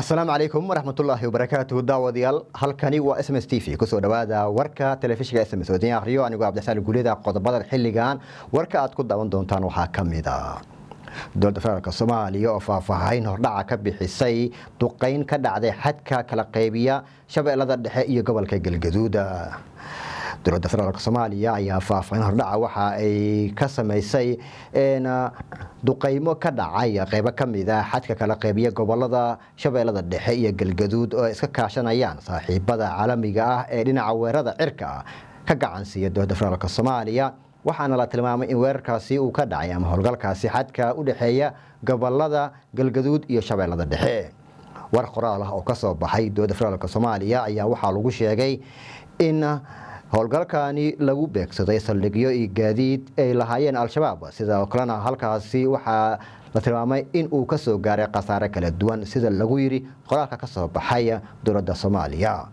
assalaamu calaykum waraxmatullaahi wabarakaatu daawadayaal halkani waa s t v kusoo dhawaada warka telefishinka s m s odin akhriyo anigoo cabdixsaan guulida qodobada xilligan warka aad ku daawan doontaan waxaa ka a ah. dowladda federaalk soomaaliya oo faahfaahayn hordhaca ka bixisay duqayn ka dhacday xadka kala qaybiya shabeellada dhexe iyo gobolka galgaduuda dowladda federaalk soomaaliya ayaa faahfaahin hordhaca waxa ay ka samaysay duqeymo ka dhacay qeybo ka mid a ah xadka kala qaybiya gobolada shabeellada dhexe iyo galgaduud oo iska kaashanayaan saaxiibada caalamiga ah ee dhinaca weerarada cirka ka gacansiiya dowladda federaalk soomaaliya waxaana la tilmaamay in weerarkaasi uu ka dhacay ama howlgalkaasi xadka u dhexeeya gobolada galgaduud iyo shabeellada dhexe war qoraal ah oo kasoo baxay dowladda federaalk soomaaliya ayaa waxaa lagu sheegay in howlgalkani lagu beegsaday saldhigyo iyo gaadiid ay lahaayeen al-shabaab sida kalena halkaasi waxaa la tilmaamay in uu ka gaaray khasaare kala duwan sida lagu yidhi qoraalka kasoo baxay dowladda soomaaliya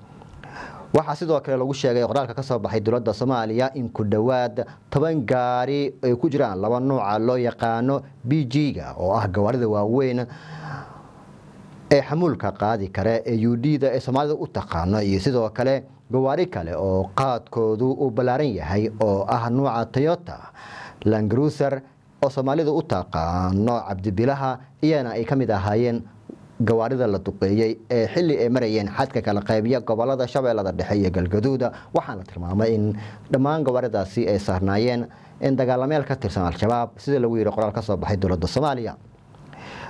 waxaa sidoo kale lagu sheegay qoraalka kasoo baxay dowladda soomaaliya in ku dhowaad toban gaari ay ku jiraan laba nuuca loo yaqaano b g-ga oo ah gawaarida waaweyn ee xamuulka qaadi kare ee u d-da ee soomaalida u taqaano iyo sidoo kale gawaari kale oo qaadkoodu uu ballaaran yahay oo ah nuuca toyota langruser oo soomaalidu u taqaano cabdibilaha iyana ay ka mid ahaayeen gawaarida la duqeeyey ee xilli ay marayeen xadka kala qaybya gobolada shabeellada dhexe iyo galgaduuda waxaana tilmaamay in dhammaan gawaaridaasi ay saarnaayeen in dagaalameel ka tirsan al-shabaab sida lagu yidhi qoraal ka soo baxay dowladda soomaaliya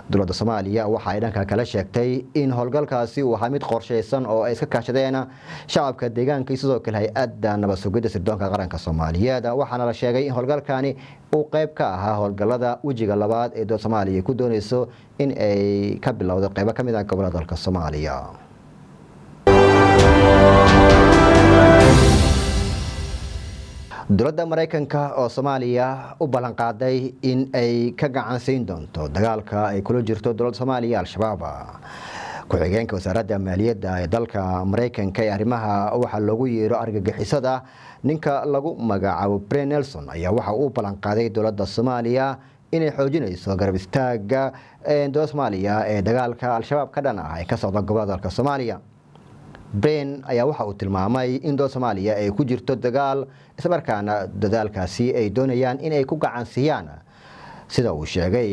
dowladda soomaaliya waxa ay dhanka kale sheegtay in howlgalkaasi uu ahaa mid qorshaysan oo ay iska kaashadeen shacabka deegaanka sidoo kale hay-adda nabad sugidda sirdoonka qaranka soomaaliyeed waxaana la sheegay in howlgalkani uu qayb ka ahaa howlgalada wejiga labaad ee dowlad soomaaliya ku dooneyso in ay ka bilowda qaybo ka mid ah gobolada dalka soomaaliya dowladda maraykanka oo soomaaliya u ballan qaaday in ay ka gacansiin doonto dagaalka ay kula jirto dowladda soomaaliya al-shabaab ku-xigeenka wasaaradda maaliyadda ee dalka maraykanka ee arrimaha waxaa loogu yeero argagixisada ninka lagu magacaabo bre nelson ayaa waxa uu ballanqaaday dowladda soomaaliya inay xoojinayso garab istaaga dowladda soomaaliya ee dagaalka al-shabaab ka dhan ah ee ka socda gobolka soomaaliya been ayaa waxa uu tilmaamay in dood soomaaliya ay ku jirto dagaal islamarkaana dadaalkaasi ay doonayaan inay ku gacansiiyaan sida uu sheegay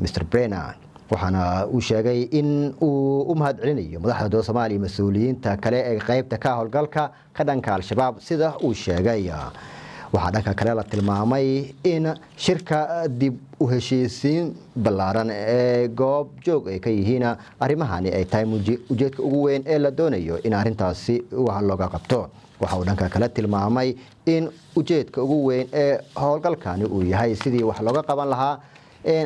mer brena waxaana uu sheegay in uu u mahadcelinayo madaxda dowlad soomaaliya mas-uuliyiinta kale ee qeybta ka howlgalka ka dhanka al-shabaab sida uu sheegay waxaa dhanka kale la tilmaamay in shirka dib u heshiisiin ballaaran ee goob joog ay ka yihiin arrimahani ay tahay ujeedka ugu weyn ee la doonayo in arrintaasi wax looga qabto waxa uu dhanka kale tilmaamay in ujeedka ugu weyn ee howlgalkani uu yahay sidii wax looga qaban lahaa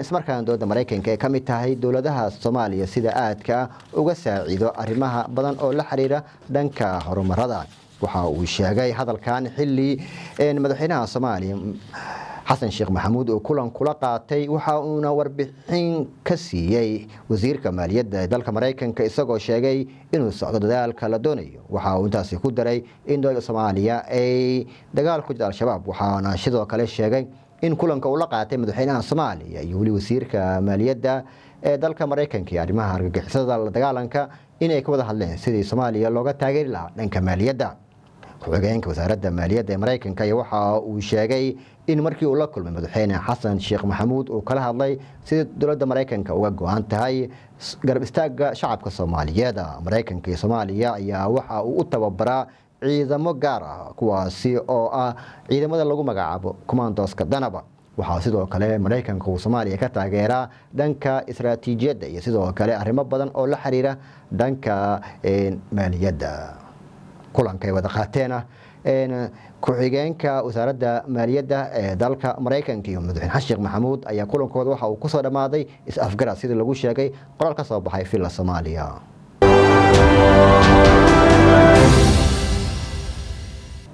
ismarkaan dooda maraykanka ee ka mid tahay dowladaha soomaaliya sida aadka uga saacido arrimaha badan oo la xiriira dhanka horumarada waxa uu sheegay hadalkan xili madaxweynaha soomaaliya xasan sheekh maxamuud oo kulan kula qaatay waxa uuna warbixin ka siiyey wasiirka maaliyadda ee dalka maraykanka isagoo sheegay inuu socdo dadaalka la doonayo waxa uu intaasi ku daray in dowladda soomaaliya ay dagaal ku jirta al-shabaab waxaana sidoo kale sheegay in kulanka uu la qaatay madaxweynaha soomaaliya iyo weli wasiirka maaliyadda ee dalka maraykanka iyo arrimaha argagixisada la dagaalanka inay ka wada hadleen sidii soomaaliya looga taageeri lahaa dhanka maaliyadda ku-xigeenka wasaaradda maaliyadda ee maraykanka iyo waxa uu sheegay in markii uu la kulmay madaxweyne xasan sheekh maxamuud uu kala hadlay sida dowladda maraykanka uga go-an tahay garab istaagga shacabka soomaaliyeed maraykanka iyo soomaaliya ayaa waxa uu u tababaraa ciidamo gaar ah kuwaasi oo ah ciidamada lagu magacaabo commandoska danaba waxaa sidoo kale maraykanka uu soomaaliya ka taageeraa dhanka istaraatiijiyadda iyo sidoo kale arrimo badan oo la xiriira dhanka maaliyadda kulanka ay wada qaateena ku-xigeenka wasaaradda maaliyadda ee dalka maraykanka iyo madaxweyne xasan maxamuud ayaa kulankooda waxa uu kusoo dhammaaday is-afgarad sidii lagu sheegay qoraal ka soo baxay villa soomaaliya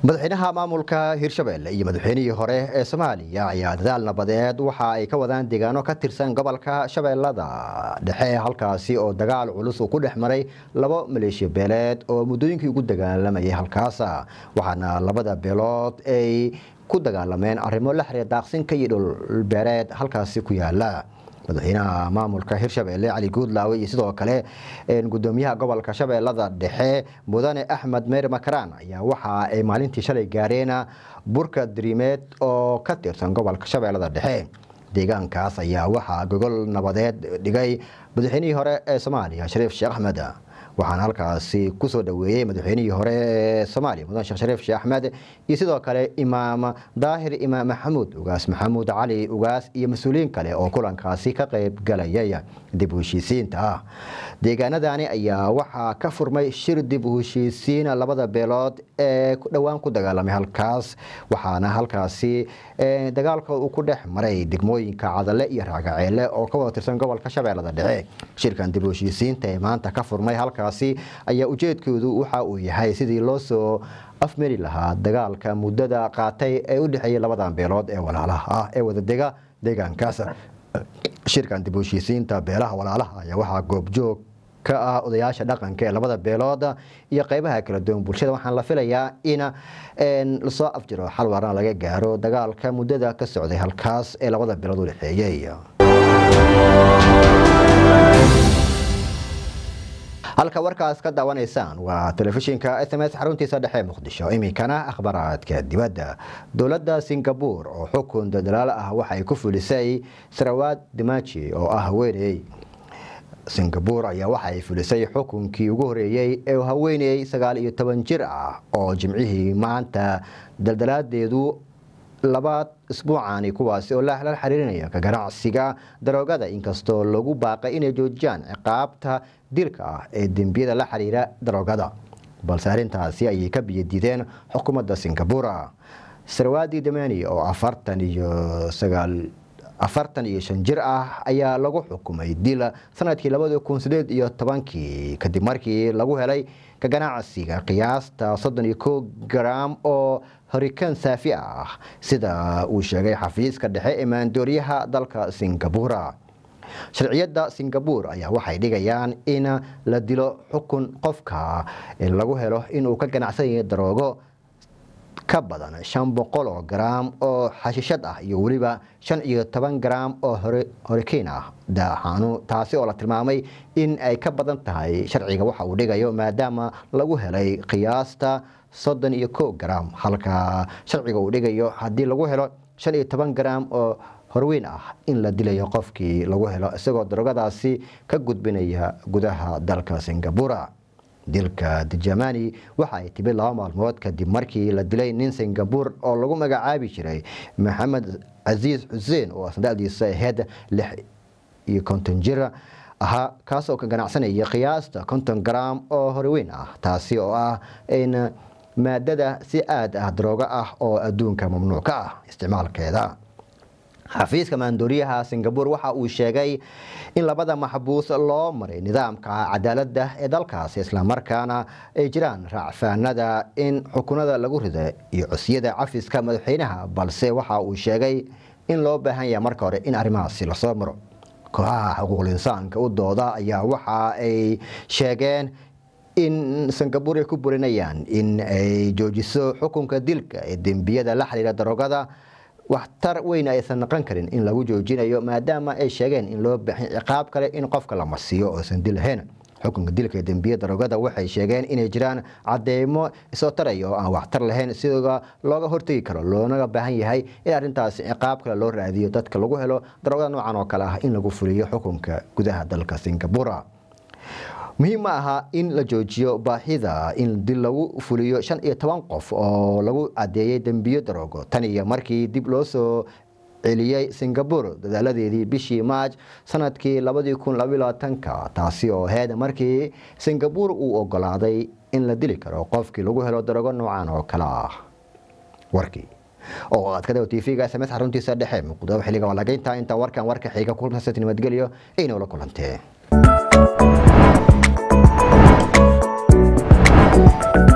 madaxweynaha maamulka hirshabeelle iyo madaxweynihii hore ee soomaaliya ayaa dadaal nabadeed waxa ay ka wadaan deegaano ka tirsan gobolka shabeellada dhexe halkaasi oo dagaal culus uu ku dhex maray labo maleeshiya beeleed oo muddooyinkii ugu dagaalamayay halkaas waxaana labada beelood ay ku dagaalameen arrimo la xiriir daaqsinka iyo dhulbeereed halkaasi ku yaala madaxweynaha maamulka hirshabeelle cali guudlaawe iyo sidoo kale gudoomiyaha gobolka shabeellada dhexe mudane axmed meer makaraan ayaa waxa ay maalintii shalay gaareen burka diriimeed oo ka tirsan gobolka shabeellada dhexe deegaankaas ayaa waxaa gogol nabadeed dhigay madaxweynihii hore ee soomaaliya shariif sheekh axmed waxaana halkaasi kusoo dhoweeyey madaxweynihii hore ee soomaaliya mudan sheekh shariif sheekh axmed iyo sidoo kale imaam daahir imaam maxamuud ugaas maxamuud cali ugaas iyo mas-uuliyiin kale oo kulankaasi ka qayb galayay dib heshiisiinta deegaanadani ayaa waxaa ka furmay shir dib u labada beelood ee dhowaan ku dagaalamay halkaas waxaana halkaasi dagaalka uu ku dhex maray degmooyinka cadale iyo raagaceele oo ka wada tirsan gobolka shabeellada dhexe shirkan dib heshiisiinta ee maanta ka furmay halka markaasi ayaa ujeedkoodu waxa uu yahay sidii loo soo afmeri lahaa dagaalka muddada qaatay ee u dhexeeyay labadan beelood ee walaalaha ah ee wadadega deegaankaas shirkan dib u beelaha walaalaha ayaa waxaa goobjoog ka ah odayaasha dhaqanka ee labada beelood iyo qeybaha kala duwan bulshada waxaan la filayaa in lasoo afjiro xal waarana laga gaaro dagaalka muddada ka socday halkaas ee labada beelood u dhexeeyey halka warkaas ka daawanaysaan waa telefishinka s m s xaruntiisa dhexe muqdisho iminkana akhbaraadka dibadda dowladda singabuur oo xukun dadalaal ah waxay ku fulisay sarawaad dimaaji oo ah haweeney singabuur ayaa waxay fulisay xukunkii ugu horeeyey ee haweeney sagaal iyo toban jir ah oo jimcihii maanta daldalaadeedu labaad isbuucaani kuwaasi oo la hlal xiriirinaya ka ganacsiga daroogada inkastoo lagu baaqay inay joojiyaan ciqaabta dilka ah ee dembiyada la xiriira daroogada balse arintaasi ayay ka biyadiideen xukuumadda singabura sarwaadi damani oo afartan iyo sagaal afartan iyo shan jir ah ayaa lagu xukumay dil sanadkii labadii kun sideed iyo tobankii kadib markii lagu helay ka ganacsiga qiyaasta soddon iyo ko garaam oo horikan saafi ah sida uu sheegay xafiiska dhexe ee maandooriyaha dalka singabura sharciyadda singabur ayaa waxay dhigayaan in la dilo xukun qofka lagu helo inuu ka ganacsanaya daroogo ka badan shan boqol oo garaam oo xashishad ah iyo weliba shan iyo toban garaam oo horikiin ah daxaanu taasi oo la tilmaamay in ay ka badan tahay sharciga waxa uu dhigayo maadaama lagu helay qiyaasta soddon iyo ko garaam halka sharciga uu dhigayo haddii lagu helo shan iyo toban garaam oo horweyn ah in la dilayo qofkii lagu helo isagoo darogadaasi ka gudbinaya gudaha dalka singabura dilka dijamani waxa ay timi laba maalmood kadib markii la dilay nin singabuur oo lagu magacaabi jiray maxamed casiis xuseen oo asdadiisa aheyd lix iyo konton jira ahaa kaasoo ka ganacsanaya qiyaasta konton garaam oo horweyn ah taasi oo ah in maadada si aad ah daroogo ah oo adduunka mamnuuc ka ah isticmaalkeeda xafiiska maandooriyaha singabur waxa uu sheegay in labada maxbuus loo maray nidaamka cadaaladda ee dalkaasi islamarkaana ay jiraan raacfaanada in xukunada lagu riday iyo cosyada cafiska madaxweynaha balse waxa uu sheegay in loo baahan yaha marka hore in arrimahaasi lasoo maro kooxaha xuquuqul-insaanka u dooda ayaa waxa ay sheegeen in singabur ay ku burinayaan in ay joojiso xukunka dilka ee dembiyada la xiriira daroogada waxtar weyn aysan naqon karin in lagu joojinayo maadaama ay sheegeen in loo baaxin ciqaab kale in qofka la masiiyo oosan dil ahayn xukunka dilka ee dembiye darogada waxay sheegeen inay jiraan cadeymo isoo taraya oo aan waxtar lahayn sida looga hortegi karo loonaga baahan yahay in arintaasi ciqaab kale loo raadiyo dadka lagu helo darogada noocan oo kale ah in lagu fuliyo xukunka gudaha dalka singabura muhiim ma aha in la joojiyo baahida in dil lagu fuliyo shan iyo e toban qof oo lagu cadeeyey dembiyo daroogo tan iyo markii dib loo soo celiyey singabor dadaaladeedii bishii maaj sanadkii ka taasi oo aheyd markii singabor uu ogolaaday in la dili karo qofkii lagu helo darogo noocan oo kale ah warkii oo aad ka daw tvga sms xaruntiisa dhexe muqdo xiliga walagaynta inta warkan warka xiga ku kulmasa nabadgelyo you